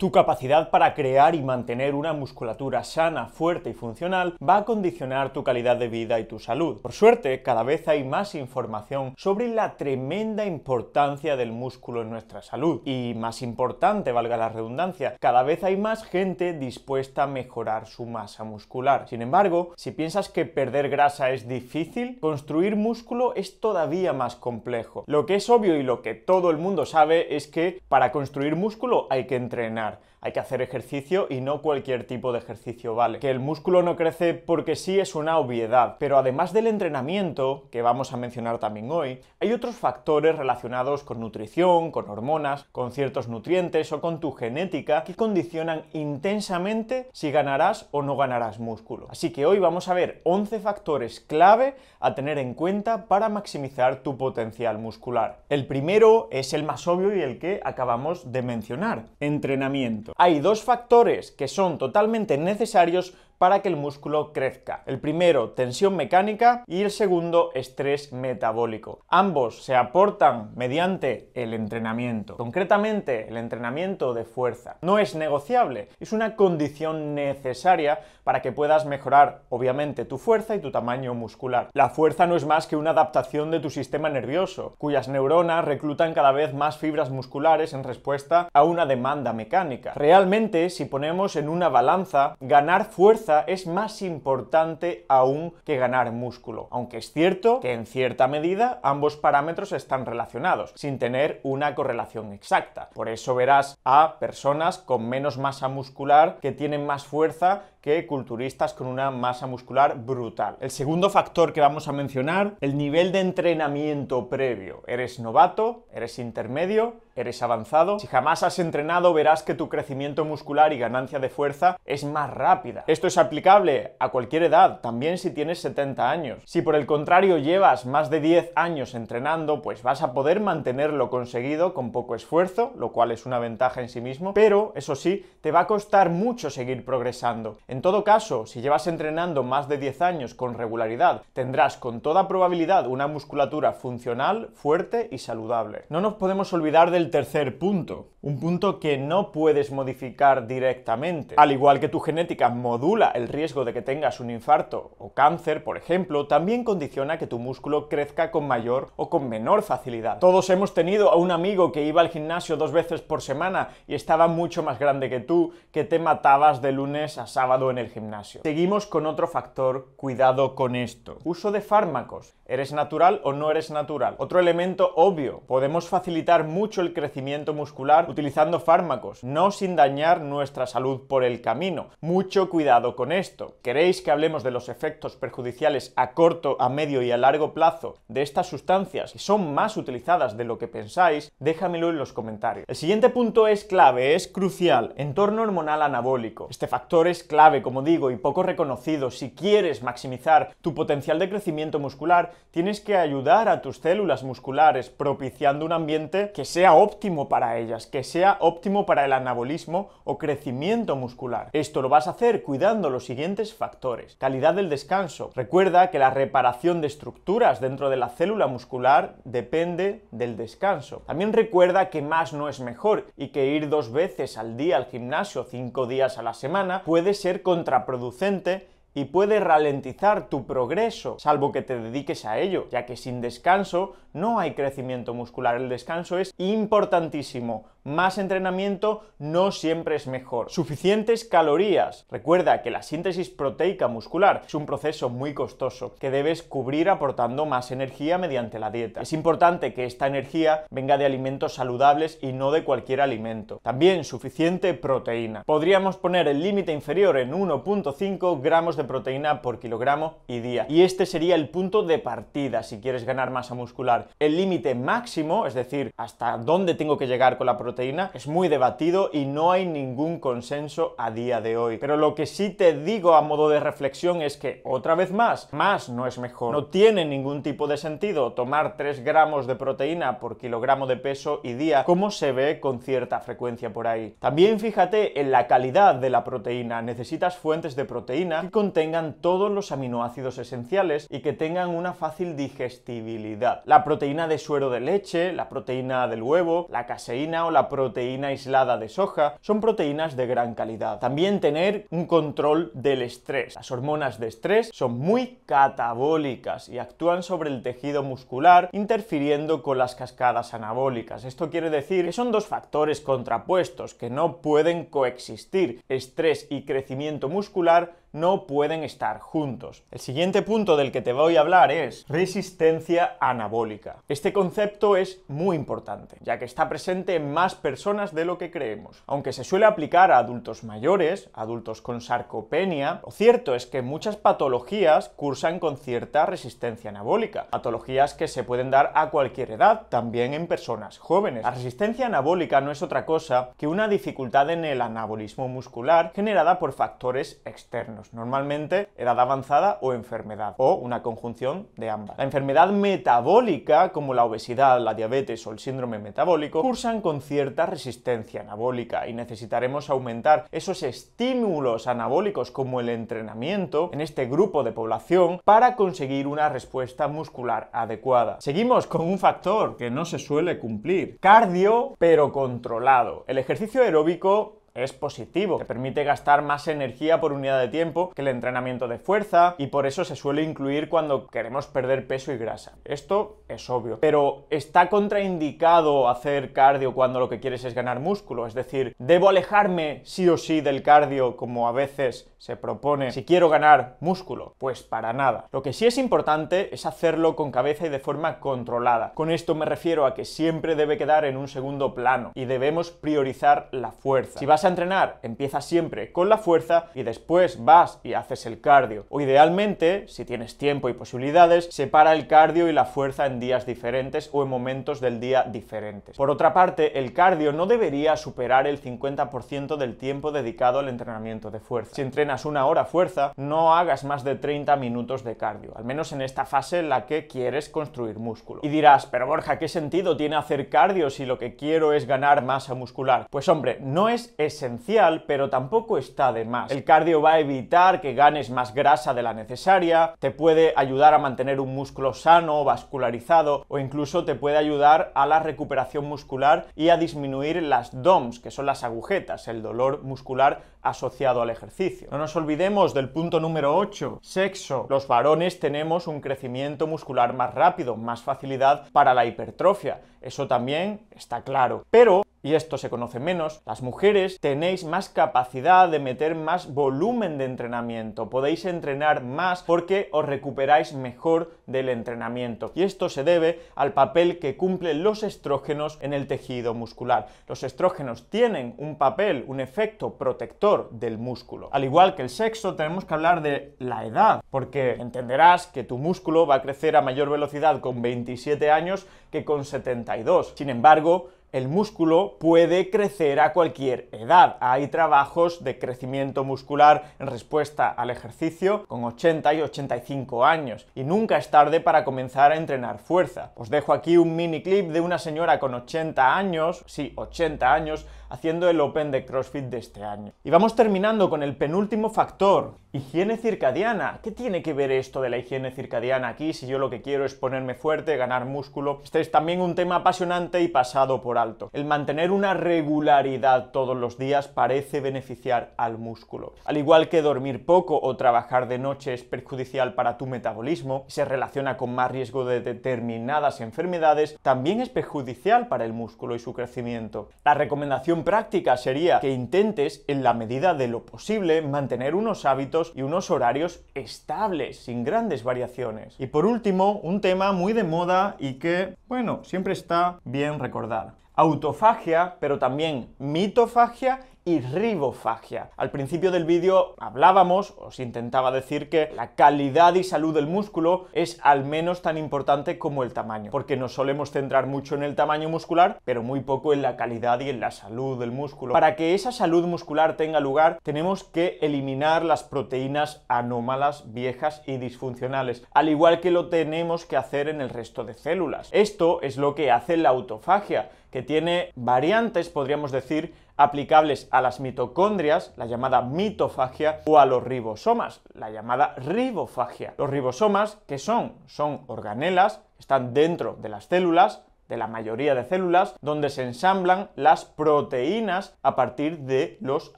Tu capacidad para crear y mantener una musculatura sana, fuerte y funcional va a condicionar tu calidad de vida y tu salud. Por suerte, cada vez hay más información sobre la tremenda importancia del músculo en nuestra salud. Y más importante, valga la redundancia, cada vez hay más gente dispuesta a mejorar su masa muscular. Sin embargo, si piensas que perder grasa es difícil, construir músculo es todavía más complejo. Lo que es obvio y lo que todo el mundo sabe es que para construir músculo hay que entrenar mejorar hay que hacer ejercicio y no cualquier tipo de ejercicio vale. Que el músculo no crece porque sí es una obviedad, pero además del entrenamiento, que vamos a mencionar también hoy, hay otros factores relacionados con nutrición, con hormonas, con ciertos nutrientes o con tu genética que condicionan intensamente si ganarás o no ganarás músculo. Así que hoy vamos a ver 11 factores clave a tener en cuenta para maximizar tu potencial muscular. El primero es el más obvio y el que acabamos de mencionar, entrenamiento. Hay dos factores que son totalmente necesarios para que el músculo crezca. El primero, tensión mecánica y el segundo, estrés metabólico. Ambos se aportan mediante el entrenamiento, concretamente el entrenamiento de fuerza. No es negociable, es una condición necesaria para que puedas mejorar, obviamente, tu fuerza y tu tamaño muscular. La fuerza no es más que una adaptación de tu sistema nervioso, cuyas neuronas reclutan cada vez más fibras musculares en respuesta a una demanda mecánica. Realmente, si ponemos en una balanza, ganar fuerza es más importante aún que ganar músculo, aunque es cierto que en cierta medida ambos parámetros están relacionados, sin tener una correlación exacta. Por eso verás a personas con menos masa muscular que tienen más fuerza que culturistas con una masa muscular brutal. El segundo factor que vamos a mencionar, el nivel de entrenamiento previo. ¿Eres novato? ¿Eres intermedio? ¿Eres avanzado? Si jamás has entrenado, verás que tu crecimiento muscular y ganancia de fuerza es más rápida. Esto es aplicable a cualquier edad, también si tienes 70 años. Si por el contrario llevas más de 10 años entrenando, pues vas a poder mantener lo conseguido con poco esfuerzo, lo cual es una ventaja en sí mismo, pero eso sí, te va a costar mucho seguir progresando. En todo caso, si llevas entrenando más de 10 años con regularidad, tendrás con toda probabilidad una musculatura funcional, fuerte y saludable. No nos podemos olvidar del tercer punto, un punto que no puedes modificar directamente. Al igual que tu genética modula el riesgo de que tengas un infarto o cáncer, por ejemplo, también condiciona que tu músculo crezca con mayor o con menor facilidad. Todos hemos tenido a un amigo que iba al gimnasio dos veces por semana y estaba mucho más grande que tú, que te matabas de lunes a sábado en el gimnasio. Seguimos con otro factor, cuidado con esto. Uso de fármacos. ¿Eres natural o no eres natural? Otro elemento obvio, podemos facilitar mucho el crecimiento muscular utilizando fármacos, no sin dañar nuestra salud por el camino. Mucho cuidado con esto. ¿Queréis que hablemos de los efectos perjudiciales a corto, a medio y a largo plazo de estas sustancias que son más utilizadas de lo que pensáis? Déjamelo en los comentarios. El siguiente punto es clave, es crucial. Entorno hormonal anabólico. Este factor es clave como digo, y poco reconocido. Si quieres maximizar tu potencial de crecimiento muscular, tienes que ayudar a tus células musculares propiciando un ambiente que sea óptimo para ellas, que sea óptimo para el anabolismo o crecimiento muscular. Esto lo vas a hacer cuidando los siguientes factores. Calidad del descanso. Recuerda que la reparación de estructuras dentro de la célula muscular depende del descanso. También recuerda que más no es mejor y que ir dos veces al día al gimnasio, cinco días a la semana, puede ser contraproducente y puede ralentizar tu progreso, salvo que te dediques a ello, ya que sin descanso no hay crecimiento muscular. El descanso es importantísimo más entrenamiento no siempre es mejor. Suficientes calorías. Recuerda que la síntesis proteica muscular es un proceso muy costoso que debes cubrir aportando más energía mediante la dieta. Es importante que esta energía venga de alimentos saludables y no de cualquier alimento. También suficiente proteína. Podríamos poner el límite inferior en 1.5 gramos de proteína por kilogramo y día. Y este sería el punto de partida si quieres ganar masa muscular. El límite máximo, es decir, hasta dónde tengo que llegar con la proteína, es muy debatido y no hay ningún consenso a día de hoy. Pero lo que sí te digo a modo de reflexión es que, otra vez más, más no es mejor. No tiene ningún tipo de sentido tomar 3 gramos de proteína por kilogramo de peso y día, como se ve con cierta frecuencia por ahí. También fíjate en la calidad de la proteína. Necesitas fuentes de proteína que contengan todos los aminoácidos esenciales y que tengan una fácil digestibilidad. La proteína de suero de leche, la proteína del huevo, la caseína o la proteína aislada de soja son proteínas de gran calidad. También tener un control del estrés. Las hormonas de estrés son muy catabólicas y actúan sobre el tejido muscular interfiriendo con las cascadas anabólicas. Esto quiere decir que son dos factores contrapuestos que no pueden coexistir. Estrés y crecimiento muscular no pueden estar juntos. El siguiente punto del que te voy a hablar es resistencia anabólica. Este concepto es muy importante, ya que está presente en más personas de lo que creemos. Aunque se suele aplicar a adultos mayores, adultos con sarcopenia, lo cierto es que muchas patologías cursan con cierta resistencia anabólica, patologías que se pueden dar a cualquier edad, también en personas jóvenes. La resistencia anabólica no es otra cosa que una dificultad en el anabolismo muscular generada por factores externos Normalmente edad avanzada o enfermedad, o una conjunción de ambas. La enfermedad metabólica, como la obesidad, la diabetes o el síndrome metabólico, cursan con cierta resistencia anabólica y necesitaremos aumentar esos estímulos anabólicos como el entrenamiento en este grupo de población para conseguir una respuesta muscular adecuada. Seguimos con un factor que no se suele cumplir, cardio pero controlado. El ejercicio aeróbico es positivo, te permite gastar más energía por unidad de tiempo que el entrenamiento de fuerza y por eso se suele incluir cuando queremos perder peso y grasa. Esto es obvio, pero está contraindicado hacer cardio cuando lo que quieres es ganar músculo, es decir, debo alejarme sí o sí del cardio como a veces se propone si quiero ganar músculo, pues para nada. Lo que sí es importante es hacerlo con cabeza y de forma controlada. Con esto me refiero a que siempre debe quedar en un segundo plano y debemos priorizar la fuerza. Si vas a entrenar, empieza siempre con la fuerza y después vas y haces el cardio. O idealmente, si tienes tiempo y posibilidades, separa el cardio y la fuerza en días diferentes o en momentos del día diferentes. Por otra parte, el cardio no debería superar el 50% del tiempo dedicado al entrenamiento de fuerza. Si entrenas una hora fuerza, no hagas más de 30 minutos de cardio, al menos en esta fase en la que quieres construir músculo. Y dirás, pero Borja, ¿qué sentido tiene hacer cardio si lo que quiero es ganar masa muscular? Pues hombre, no es esencial, pero tampoco está de más. El cardio va a evitar que ganes más grasa de la necesaria, te puede ayudar a mantener un músculo sano, vascularizado o incluso te puede ayudar a la recuperación muscular y a disminuir las DOMS, que son las agujetas, el dolor muscular asociado al ejercicio. No nos olvidemos del punto número 8, sexo. Los varones tenemos un crecimiento muscular más rápido, más facilidad para la hipertrofia. Eso también está claro. Pero y esto se conoce menos, las mujeres tenéis más capacidad de meter más volumen de entrenamiento, podéis entrenar más porque os recuperáis mejor del entrenamiento. Y esto se debe al papel que cumplen los estrógenos en el tejido muscular. Los estrógenos tienen un papel, un efecto protector del músculo. Al igual que el sexo, tenemos que hablar de la edad, porque entenderás que tu músculo va a crecer a mayor velocidad con 27 años que con 72. Sin embargo, el músculo puede crecer a cualquier edad. Hay trabajos de crecimiento muscular en respuesta al ejercicio con 80 y 85 años y nunca es tarde para comenzar a entrenar fuerza. Os dejo aquí un mini clip de una señora con 80 años, sí, 80 años, haciendo el Open de CrossFit de este año. Y vamos terminando con el penúltimo factor, higiene circadiana. ¿Qué tiene que ver esto de la higiene circadiana aquí si yo lo que quiero es ponerme fuerte, ganar músculo? Este es también un tema apasionante y pasado por alto. El mantener una regularidad todos los días parece beneficiar al músculo. Al igual que dormir poco o trabajar de noche es perjudicial para tu metabolismo, y se relaciona con más riesgo de determinadas enfermedades, también es perjudicial para el músculo y su crecimiento. La recomendación práctica sería que intentes, en la medida de lo posible, mantener unos hábitos y unos horarios estables, sin grandes variaciones. Y por último, un tema muy de moda y que, bueno, siempre está bien recordar autofagia, pero también mitofagia y ribofagia. Al principio del vídeo hablábamos, os intentaba decir que la calidad y salud del músculo es al menos tan importante como el tamaño, porque nos solemos centrar mucho en el tamaño muscular, pero muy poco en la calidad y en la salud del músculo. Para que esa salud muscular tenga lugar, tenemos que eliminar las proteínas anómalas, viejas y disfuncionales, al igual que lo tenemos que hacer en el resto de células. Esto es lo que hace la autofagia, que tiene variantes, podríamos decir, aplicables a las mitocondrias, la llamada mitofagia, o a los ribosomas, la llamada ribofagia. Los ribosomas, ¿qué son? Son organelas, están dentro de las células, de la mayoría de células, donde se ensamblan las proteínas a partir de los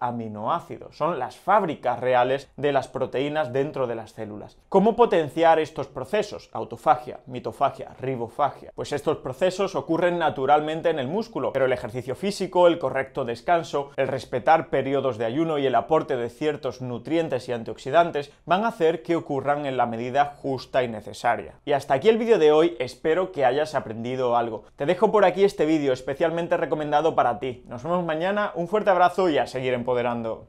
aminoácidos. Son las fábricas reales de las proteínas dentro de las células. ¿Cómo potenciar estos procesos? Autofagia, mitofagia, ribofagia. Pues estos procesos ocurren naturalmente en el músculo, pero el ejercicio físico, el correcto descanso, el respetar periodos de ayuno y el aporte de ciertos nutrientes y antioxidantes van a hacer que ocurran en la medida justa y necesaria. Y hasta aquí el vídeo de hoy, espero que hayas aprendido algo. Te dejo por aquí este vídeo especialmente recomendado para ti. Nos vemos mañana, un fuerte abrazo y a seguir empoderando.